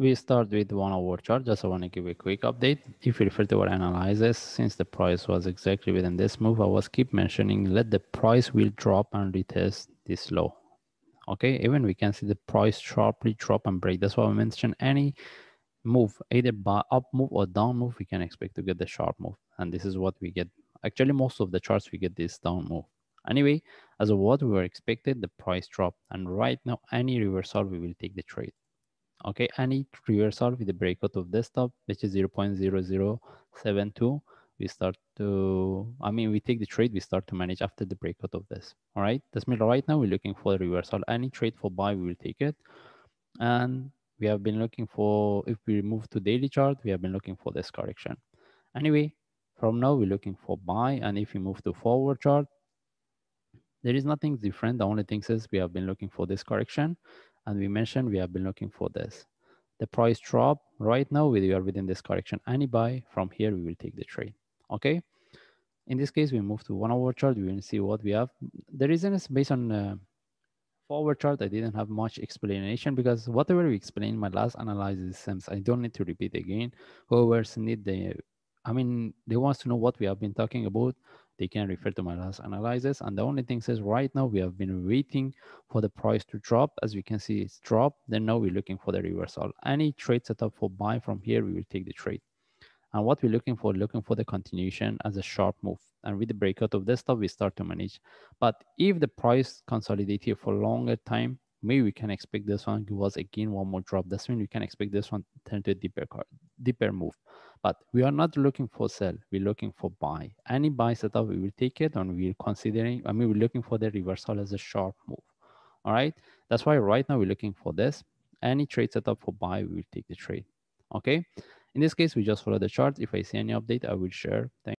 We start with one hour chart. Just I want to give a quick update. If you refer to our analysis, since the price was exactly within this move, I was keep mentioning let the price will drop and retest this low. Okay, even we can see the price sharply drop and break. That's why I mentioned any move, either by up move or down move, we can expect to get the sharp move. And this is what we get. Actually, most of the charts we get this down move. Anyway, as of what we were expected, the price dropped. And right now, any reversal, we will take the trade okay? And it reversal with the breakout of desktop, which is 0.0072. We start to, I mean, we take the trade, we start to manage after the breakout of this, all right? This means right now we're looking for the reversal. Any trade for buy, we will take it. And we have been looking for, if we move to daily chart, we have been looking for this correction. Anyway, from now we're looking for buy. And if we move to forward chart, there is nothing different. The only thing is we have been looking for this correction and we mentioned we have been looking for this. The price drop right now, we are within this correction any buy. From here, we will take the trade, okay? In this case, we move to one hour chart. We will see what we have. The reason is based on uh, forward chart. I didn't have much explanation because whatever we explained my last analysis sims, I don't need to repeat again. Whoever's need the, I mean, they wants to know what we have been talking about they can refer to my last analysis. And the only thing is right now we have been waiting for the price to drop. As we can see, it's dropped. Then now we're looking for the reversal. Any trade setup for buy from here, we will take the trade. And what we're looking for, looking for the continuation as a sharp move. And with the breakout of this top, we start to manage. But if the price consolidates here for longer time, maybe we can expect this one give us again one more drop. That's when we can expect this one turn to a deeper card, deeper move. But we are not looking for sell, we're looking for buy. Any buy setup, we will take it and we're considering, I mean, we're looking for the reversal as a sharp move. All right, that's why right now we're looking for this. Any trade setup for buy, we will take the trade. Okay, in this case, we just follow the chart. If I see any update, I will share. Thank